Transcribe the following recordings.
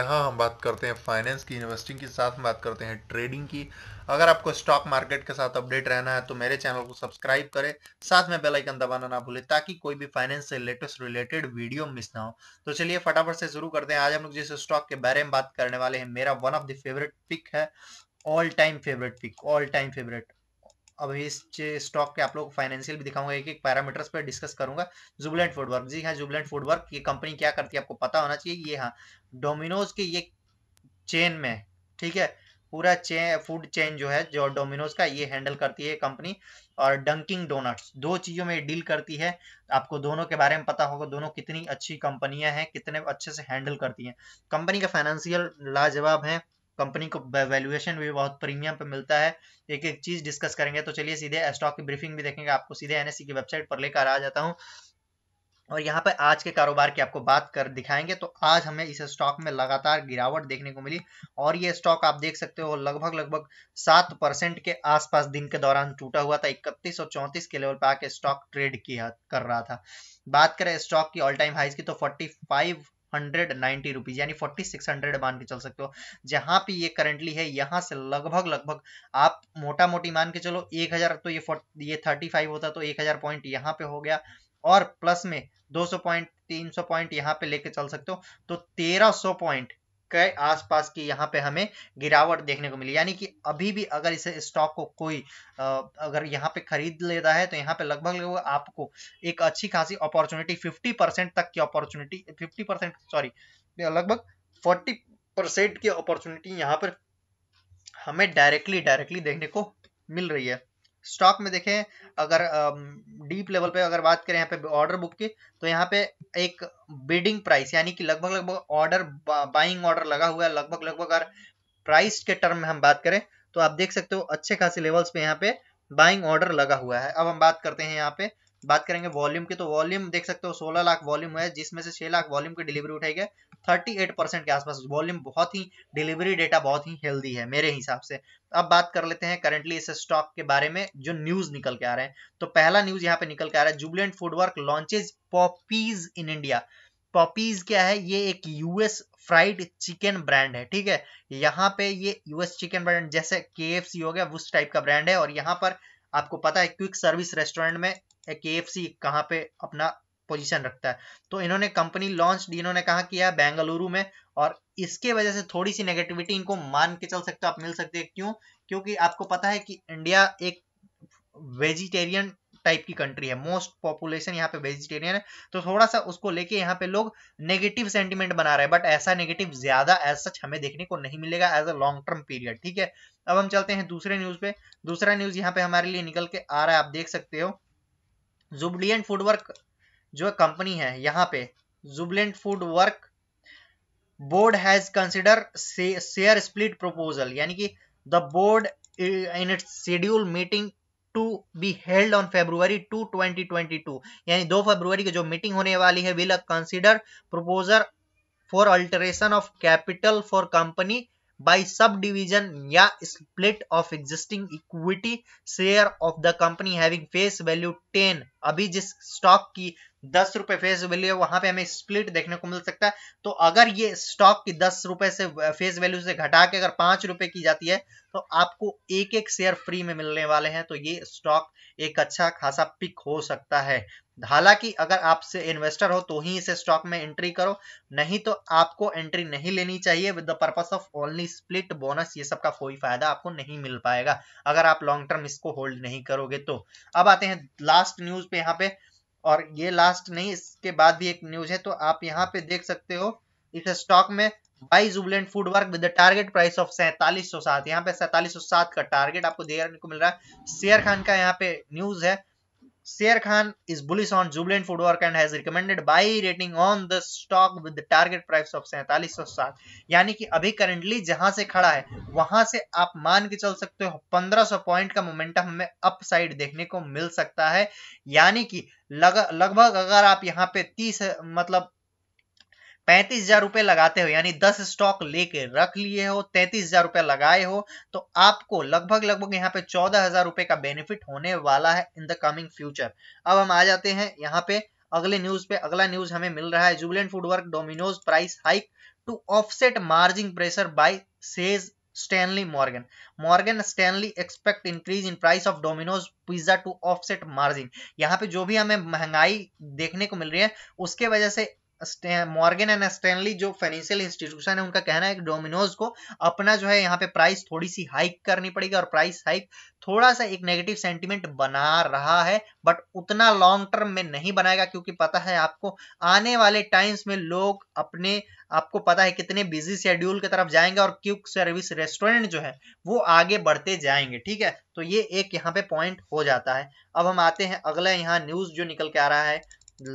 जहां हम बात करते हैं फाइनेंस की इन्वेस्टिंग के साथ हम बात करते हैं ट्रेडिंग की अगर आपको स्टॉक मार्केट के साथ अपडेट रहना है तो मेरे चैनल को सब्सक्राइब करें साथ में बेल आइकन दबाना ना भूलें ताकि कोई भी फाइनेंस से लेटेस्ट रिलेटेड वीडियो मिस ना हो तो चलिए फटाफट से शुरू करते हैं आज हम लोग जिस स्टॉक के बारे में बात करने वाले हैं मेरा one of the favourite pick है all time favourite pick all time favourite अभी इस स्टॉक के आप लोग फाइनेंशियल भी दिखाऊंगा एक एक पैरामीटर्स पर डिस्कस करूंगा जुबलेंट फूडवर्क जी हाँ जुबलेंट फूडवर्क ये कंपनी क्या करती है आपको पता होना चाहिए ये हाँ डोमिनोज की ये चेन में ठीक है पूरा चेन फूड चेन जो है जो डोमिनोज का ये हैंडल करती है कंपनी और डंकिंग डोनट्स दो चीज़ों में डील करती है आपको दोनों के बारे में पता होगा दोनों कितनी अच्छी कंपनियां हैं कितने अच्छे से हैंडल करती हैं कंपनी का फाइनेंशियल लाजवाब है कंपनी को वैल्यूएशन भी बहुत प्रीमियम पे मिलता है एक एक चीज डिस्कस करेंगे तो चलिए सीधे स्टॉक की ब्रीफिंग भी देखेंगे आपको सीधे एनएससी की वेबसाइट पर लेकर आ जाता हूँ और यहाँ पर आज के कारोबार की आपको बात कर दिखाएंगे तो आज हमें इस स्टॉक में लगातार गिरावट देखने को मिली और ये स्टॉक आप देख सकते हो लगभग लगभग सात परसेंट के आसपास दिन के दौरान टूटा हुआ था इकतीस और चौंतीस के लेवल पर आके स्टॉक ट्रेड किया कर रहा था बात करें स्टॉक की ऑल टाइम हाइज की तो फोर्टी हंड्रेड नाइनटी रुपीज यानी फोर्टी सिक्स हंड्रेड मान के चल सकते हो जहां पे ये करंटली है यहां से लगभग लगभग आप मोटा मोटी मान के चलो एक हजार तो ये ये थर्टी फाइव होता तो एक हजार पॉइंट यहाँ पे हो गया और प्लस में दो सौ पॉइंट तीन सौ पॉइंट यहाँ पे लेके चल सकते हो तो तेरह सौ पॉइंट के आसपास की यहाँ पे हमें गिरावट देखने को मिली यानी कि अभी भी अगर इस स्टॉक को कोई अगर यहाँ पे खरीद लेता है तो यहाँ पे लगभग लगभग आपको एक अच्छी खासी अपॉर्चुनिटी 50 परसेंट तक की अपॉर्चुनिटी 50 परसेंट सॉरी लगभग 40 परसेंट की अपॉर्चुनिटी यहाँ पर हमें डायरेक्टली डायरेक्टली देखने को मिल रही है स्टॉक में देखें अगर डीप लेवल पे अगर बात करें यहाँ पे ऑर्डर बुक की तो यहाँ पे एक बिडिंग प्राइस यानी कि लगभग लगभग ऑर्डर बाइंग ऑर्डर लगा हुआ है लगभग लगभग अगर प्राइस के टर्म में हम बात करें तो आप देख सकते हो अच्छे खासे लेवल्स पे यहाँ पे बाइंग ऑर्डर लगा हुआ है अब हम बात करते हैं यहाँ पे बात करेंगे वॉल्यूम की तो वॉल्यूम देख सकते हो 16 लाख वॉल्यूम है जिसमें से 6 लाख वॉल्यूम की डिलीवरी उठाई गई 38 परसेंट के आसपास वॉल्यूम बहुत ही डिलीवरी डेटा बहुत ही हेल्दी है मेरे हिसाब से अब बात कर लेते हैं करेंटली इस स्टॉक के बारे में जो न्यूज निकल के आ रहे हैं तो पहला न्यूज यहाँ पे निकल के आ रहा है Jubilant Foodwork launches Popeyes in India Popeyes क्या है ये एक यूएस फ्राइड चिकन ब्रांड है ठीक है यहाँ पे ये यूएस चिकन ब्रांड जैसे के हो गया उस टाइप का ब्रांड है और यहाँ पर आपको पता है क्विक सर्विस रेस्टोरेंट में एफ के कहाँ पे अपना पोजीशन रखता है तो इन्होंने कंपनी लॉन्च इन्होंने कहा किया बेंगलुरु में और इसके वजह से थोड़ी सी नेगेटिविटी इनको मान के चल सकते हो आप मिल सकते हैं क्यों क्योंकि आपको पता है कि इंडिया एक वेजिटेरियन टाइप की कंट्री है मोस्ट पॉपुलेशन यहाँ पे वेजिटेरियन है तो थोड़ा सा उसको लेके यहाँ पे लोग नेगेटिव सेंटिमेंट बना रहे हैं बट ऐसा नेगेटिव ज्यादा एज सच हमें देखने को नहीं मिलेगा as a long term period ठीक है अब हम चलते हैं दूसरे न्यूज पे दूसरा न्यूज यहाँ पे हमारे लिए निकल के आ रहा है आप देख सकते हो जुबलियंट फूड वर्क जो कंपनी है यहाँ पे Jubilant food work board has consider share split proposal यानी कि the board in its schedule meeting to be held on February two twenty twenty two यानी दो फेब्रुवरी की जो मीटिंग होने वाली है will consider proposal for alteration of capital for company by subdivision या split of existing equity share of the company having face value ten अभी जिस स्टॉक की दस रुपए फेस वैल्यू है वहां पे हमें स्प्लिट देखने को मिल सकता है तो अगर ये स्टॉक की दस रुपए से फेस वैल्यू से घटा के अगर पांच रुपए की जाती है तो आपको एक एक शेयर फ्री में मिलने वाले हैं तो ये स्टॉक एक अच्छा खासा पिक हो सकता है हालांकि अगर आपसे इन्वेस्टर हो तो ही इसे स्टॉक में एंट्री करो नहीं तो आपको एंट्री नहीं लेनी चाहिए with the purpose of only split bonus ये सब का कोई फायदा आपको नहीं मिल पाएगा अगर आप लॉन्ग टर्म इसको होल्ड नहीं करोगे तो अब आते हैं लास्ट न्यूज पे यहाँ पे और ये लास्ट नहीं इसके बाद भी एक न्यूज है तो आप यहाँ पे देख सकते हो इस स्टॉक में buy Jubilant food work with target price of सैतालीस सौ सात यहाँ पे सैतालीस सौ सात का टारगेट आपको देखने को मिल रहा है शेयर खान का यहाँ पे न्यूज है Sher Khan is bullish on Jubilant Foodwork and has recommended buy rating on the stock with the target price of सैतालीस यानी कि अभी करंटली जहां से खड़ा है वहां से आप मान के चल सकते हो 1500 पॉइंट का मोमेंटम हमें अपसाइड देखने को मिल सकता है यानी कि लग लगभग अगर आप यहां पे 30 मतलब पैंतीस हजार रुपए लगाते हो यानी दस स्टॉक लेके रख लिए हो तैतीस हजार रुपए लगाए हो तो आपको लगभग लगभग यहाँ पे चौदह हजार रुपए का बेनिफिट होने वाला है इन द कमिंग फ्यूचर अब हम आ जाते हैं यहाँ पे अगले न्यूज पे अगला न्यूज हमें मिल रहा है Jubilant Foodwork Domino's price hike to offset margin pressure by says Stanley Morgan Morgan Stanley expect increase in price of Domino's pizza to offset margin यहाँ पे जो भी हमें महंगाई देखने को मिल रही है उसके वजह से मॉर्गन एंड स्टैनली जो फाइनेंशियल इंस्टीट्यूशन है उनका कहना है कि डोमिनोज को अपना जो है यहाँ पे प्राइस थोड़ी सी हाइक करनी पड़ेगी और प्राइस हाइक थोड़ा सा एक नेगेटिव सेंटिमेंट बना रहा है बट उतना लॉन्ग टर्म में नहीं बनाएगा क्योंकि पता है आपको आने वाले टाइम्स में लोग अपने आपको पता है कितने बिजी शेड्यूल की तरफ जाएंगे और क्यूक सर्विस रेस्टोरेंट जो है वो आगे बढ़ते जाएंगे ठीक है तो ये एक यहाँ पे पॉइंट हो जाता है अब हम आते हैं अगला यहाँ न्यूज जो निकल के आ रहा है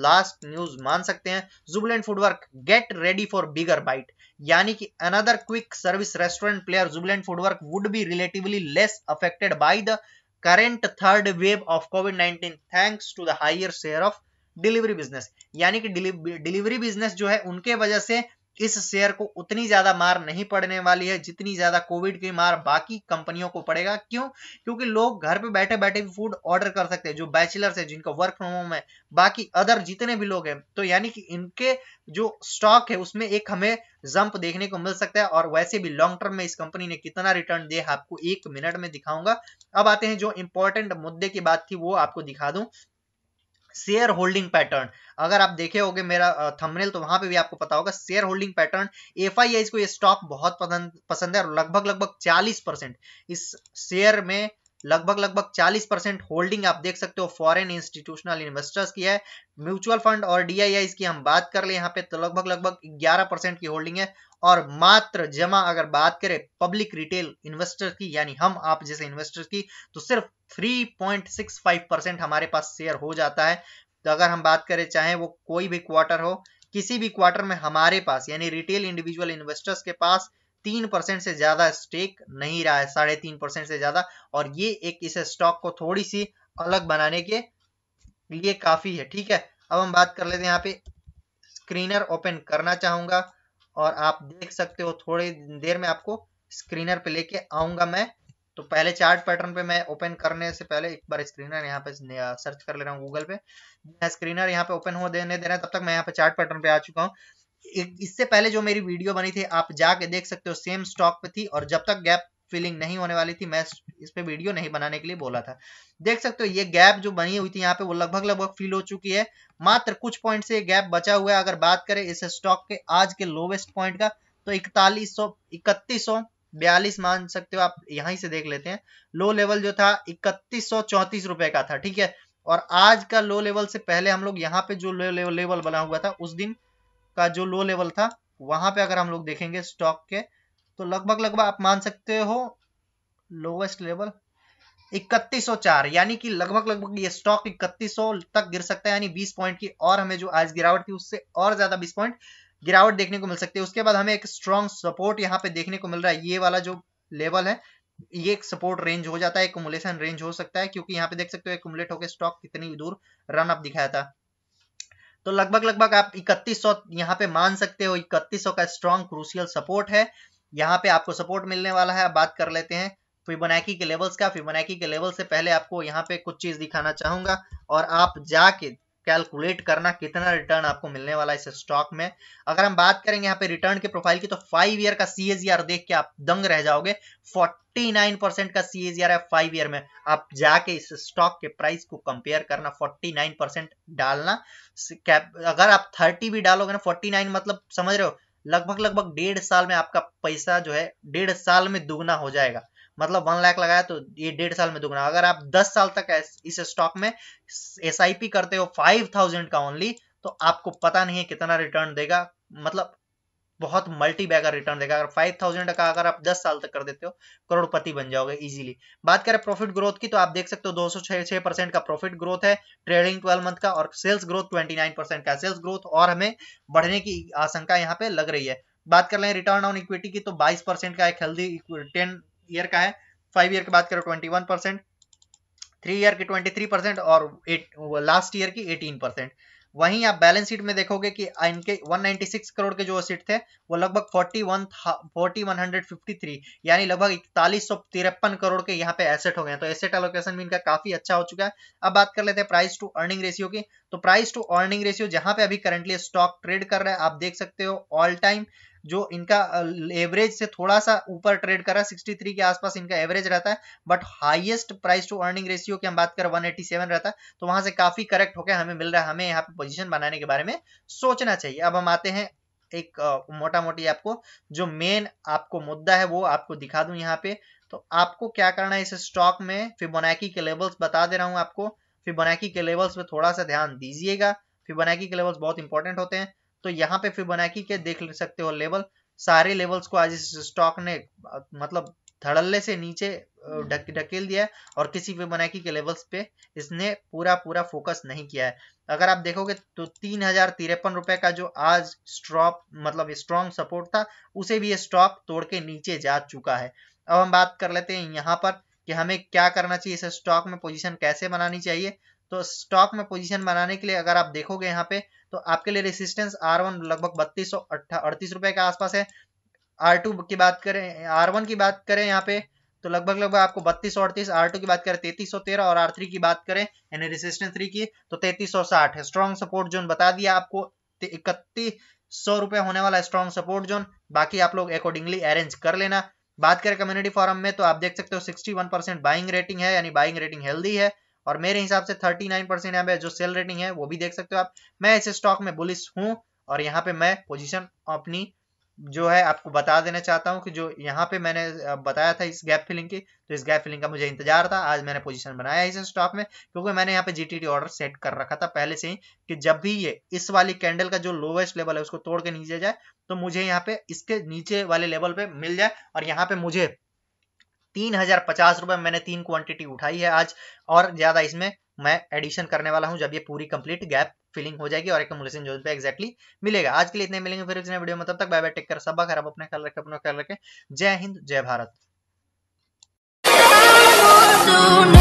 लास्ट न्यूज मान सकते हैं Jubilant Foodwork get ready for bigger bite यानी कि another quick service restaurant player Jubilant Foodwork would be relatively less affected by the current third wave of Covid 19 thanks to the higher share of delivery business यानी कि delivery business जो है उनके वजह से इस शेयर को उतनी ज्यादा मार नहीं पड़ने वाली है जितनी ज्यादा कोविड की मार बाकी कंपनियों को पड़ेगा क्यों क्योंकि लोग घर पे बैठे बैठे भी फूड ऑर्डर कर सकते हैं जो बैचलर्स है जिनका वर्क फ्रॉम होम है बाकी अदर जितने भी लोग हैं तो यानी कि इनके जो स्टॉक है उसमें एक हमें जंप देखने को मिल सकता है और वैसे भी लॉन्ग टर्म में इस कंपनी ने कितना रिटर्न दिया आपको एक मिनट में दिखाऊंगा अब आते हैं जो इंपॉर्टेंट मुद्दे की बात थी वो आपको दिखा दूं शेयर होल्डिंग पैटर्न अगर आप देखे होगे मेरा थंबनेल तो वहां पे भी आपको पता होगा शेयर होल्डिंग पैटर्न एफ को ये स्टॉक बहुत पसंद है और लगभग लगभग 40 परसेंट इस शेयर में लगभग लगभग 40 परसेंट होल्डिंग आप देख सकते हो फॉरेन इंस्टीट्यूशनल इन्वेस्टर्स की है म्यूचुअल फंड और डी की हम बात कर ले यहाँ पे तो लगभग लगभग ग्यारह परसेंट की होल्डिंग है और मात्र जमा अगर बात करें पब्लिक रिटेल इन्वेस्टर की यानी हम आप जैसे इन्वेस्टर की तो सिर्फ 3.65 परसेंट हमारे पास शेयर हो जाता है तो अगर हम बात करें चाहे वो कोई भी क्वार्टर हो किसी भी क्वार्टर में हमारे पास यानी रिटेल इंडिविजुअल इन्वेस्टर्स के पास तीन परसेंट से ज्यादा स्टेक नहीं रहा है साढ़े तीन परसेंट से ज्यादा और ये एक इस स्टॉक को थोड़ी सी अलग बनाने के लिए काफी है ठीक है अब हम बात कर लेते हैं यहाँ पे स्क्रीनर ओपन करना चाहूंगा और आप देख सकते हो थोड़ी देर में आपको स्क्रीनर पे लेके आऊंगा मैं तो पहले चार्ट पैटर्न पे मैं ओपन करने से पहले एक बार स्क्रीनर यहाँ पे सर्च कर ले रहा हूँ गूगल पे स्क्रीनर यहाँ पे ओपन हो देने दे देना तब तक मैं यहाँ पे चार्ट पैटर्न पे आ चुका हूँ इससे पहले जो मेरी वीडियो बनी थी आप जाके देख सकते हो सेम स्टॉक पे थी और जब तक गैप फिलिंग नहीं होने वाली थी मैं इस पर वीडियो नहीं बनाने के लिए बोला था देख सकते हो ये गैप जो बनी हुई थी यहाँ पे वो लगभग लगभग फिल हो चुकी है मात्र कुछ पॉइंट से गैप बचा हुआ है अगर बात करें इस स्टॉक के आज के लोवेस्ट पॉइंट का तो इकतालीस सौ इकतीस सौ बयालीस मान सकते हो आप यहाँ से देख लेते हैं लो लेवल जो था इकतीस सौ चौतीस रुपए का था ठीक है और आज का लो लेवल से पहले हम लोग यहाँ पे जो लो लेवल बना हुआ था उस दिन का जो लो लेवल था वहां पे अगर हम लोग देखेंगे स्टॉक के तो लगभग लगभग आप मान सकते हो लोवेस्ट लेवल 3104 यानी कि लगभग लगभग ये स्टॉक 3100 तक गिर सकता है यानी 20 पॉइंट की और हमें जो आज गिरावट थी उससे और ज्यादा 20 पॉइंट गिरावट देखने को मिल सकती है उसके बाद हमें एक स्ट्रॉन्ग सपोर्ट यहाँ पे देखने को मिल रहा है ये वाला जो लेवल है ये एक सपोर्ट रेंज हो जाता है एकुमुलेशन रेंज हो सकता है क्योंकि यहाँ पे देख सकते हो एकुमुलेट होकर स्टॉक कितनी दूर रन अप दिखाया था तो लगभग लगभग आप 3100 यहाँ पे मान सकते हो 3100 का स्ट्रॉन्ग क्रूसियल सपोर्ट है यहाँ पे आपको सपोर्ट मिलने वाला है बात कर लेते हैं फिबोनाकी के लेवल्स का फिबोनाकी के लेवल से पहले आपको यहाँ पे कुछ चीज दिखाना चाहूंगा और आप जाके कैलकुलेट करना कितना रिटर्न आपको मिलने वाला है इस स्टॉक में अगर हम बात करेंगे यहाँ पे रिटर्न के प्रोफाइल की तो फाइव ईयर का सी देख के आप दंग रह जाओगे 49 परसेंट का सी है फाइव ईयर में आप जाके इस स्टॉक के प्राइस को कंपेयर करना 49 परसेंट डालना अगर आप 30 भी डालोगे ना 49 मतलब समझ रहे हो लगभग लगभग डेढ़ साल में आपका पैसा जो है डेढ़ साल में दुगना हो जाएगा मतलब वन लाख लगाया तो ये डेढ़ साल में दुगना अगर आप दस साल तक इस स्टॉक में एस करते हो फाइव थाउजेंड का ओनली तो आपको पता नहीं है कितना रिटर्न देगा मतलब बहुत मल्टी बैगर रिटर्न देगा अगर फाइव थाउजेंड का अगर आप दस साल तक कर देते हो करोड़पति बन जाओगे इजीली बात करें प्रॉफिट ग्रोथ की तो आप देख सकते हो दो सौ छह परसेंट का प्रॉफिट ग्रोथ है ट्रेडिंग ट्वेल्व मंथ का और sales growth twenty nine percent का सेल्स ग्रोथ और हमें बढ़ने की आशंका यहाँ पे लग रही है बात कर ले रिटर्न ऑन इक्विटी की तो बाईस का एक हेल्दी टेन ईयर का है फाइव ईयर की बात करें ट्वेंटी वन ईयर की ट्वेंटी और एट लास्ट ईयर की एटीन वहीं आप बैलेंस शीट में देखोगे कि इनके 196 करोड़ के जो असिट थे वो लगभग 41 4153 यानी लगभग इकतालीस करोड़ के यहाँ पे एसेट हो गए तो एसेट एलोकेशन भी इनका काफी अच्छा हो चुका है अब बात कर लेते हैं प्राइस टू अर्निंग रेशियो की तो प्राइस टू अर्निंग रेशियो जहां पे अभी करंटली स्टॉक ट्रेड कर रहे हैं आप देख सकते हो ऑल टाइम जो इनका एवरेज से थोड़ा सा ऊपर ट्रेड कर रहा है सिक्सटी थ्री के आसपास इनका एवरेज रहता है but highest price to earning ratio की हम बात करें वन सेवन रहता है तो वहां से काफी करेक्ट होकर हमें मिल रहा है हमें यहाँ पे पोजिशन बनाने के बारे में सोचना चाहिए अब हम आते हैं एक मोटा मोटी आपको जो मेन आपको मुद्दा है वो आपको दिखा दू यहाँ पे तो आपको क्या करना है इस स्टॉक में फिबोनाकी के लेवल्स बता दे रहा हूँ आपको फिबोनाकी के लेवल्स पे थोड़ा सा ध्यान दीजिएगा फिबोनाकी के लेवल्स बहुत इंपॉर्टेंट होते हैं तो यहाँ पे फिर बना के देख सकते हो लेवल सारे लेवल्स को आज इस स्टॉक ने मतलब धड़ल्ले से नीचे हम्म। ढक ढकेल दिया है और किसी पे बनाकी के लेवल्स पे इसने पूरा पूरा फोकस नहीं किया है अगर आप देखोगे तो तीन हजार तिरपन रुपए का जो आज स्ट्रॉप मतलब स्ट्रॉन्ग सपोर्ट था उसे भी ये स्टॉक तोड़ के नीचे जा चुका है अब हम बात कर लेते हैं यहाँ पर कि हमें क्या करना चाहिए इस स्टॉक में पोजीशन कैसे बनानी चाहिए तो स्टॉक में पोजीशन बनाने के लिए अगर आप देखोगे यहाँ पे तो आपके लिए रेसिस्टेंस आर वन लगभग बत्तीस सौ अड़तीस रुपए के आसपास है आर टू की बात करें आर वन की बात करें यहाँ पे तो लगभग लगभग आपको बत्तीस सौ अड़तीस आर टू की बात करें तैतीस सौ तेरह और आर थ्री की बात करें यानी रेसिस्टेंस थ्री की तो तैतीस सौ साठ है स्ट्रॉन्ग सपोर्ट जोन बता दिया आपको इकतीस सौ रुपए होने वाला स्ट्रॉन्ग सपोर्ट जोन बाकी आप लोग अकॉर्डिंगली अरेंज कर लेना बात करें कम्युनिटी फॉरम में तो आप देख सकते हो 61 परसेंट बाइंग रेटिंग है यानी बाइंग रेटिंग हेल्दी है और मेरे हिसाब से 39 परसेंट यहाँ पे जो सेल रेटिंग है वो भी देख सकते हो आप मैं ऐसे स्टॉक में बुलिस हूँ और यहाँ पे मैं पोजीशन अपनी जो है आपको बता देना चाहता हूँ कि जो यहाँ पे मैंने बताया था इस गैप फिलिंग की तो इस गैप फिलिंग का मुझे इंतजार था आज मैंने पोजीशन बनाया इस स्टॉक में क्योंकि मैंने यहाँ पे जीटीटी ऑर्डर सेट कर रखा था पहले से ही कि जब भी ये इस वाली कैंडल का जो लोवेस्ट लेवल है उसको तोड़ के नीचे जाए तो मुझे यहाँ पे इसके नीचे वाले लेवल पे मिल जाए और यहाँ पे मुझे तीन हजार पचास रुपए मैंने तीन क्वांटिटी उठाई है आज और ज़्यादा इसमें मैं एडिशन करने वाला हूं जब ये पूरी कंप्लीट गैप फिलिंग हो जाएगी और एक जो पे एक्जैक्टली मिलेगा आज के लिए इतने मिलेंगे फिर इतने वीडियो में तब तक बाय बाय टेक कर सब खराब अपने ख्याल रखे अपना ख्याल रखे जय हिंद जय भारत